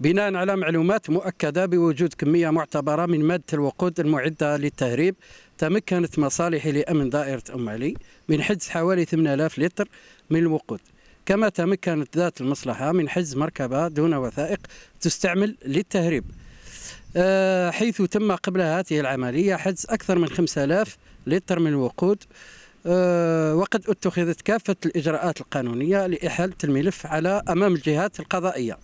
بناء على معلومات مؤكدة بوجود كمية معتبرة من مادة الوقود المعدة للتهريب تمكنت مصالحي لأمن دائرة أم علي من حجز حوالي 8000 لتر من الوقود كما تمكنت ذات المصلحة من حجز مركبة دون وثائق تستعمل للتهريب آه، حيث تم قبل هذه العملية حجز أكثر من 5000 لتر من الوقود آه، وقد اتخذت كافة الإجراءات القانونية لإحالة الملف على أمام الجهات القضائية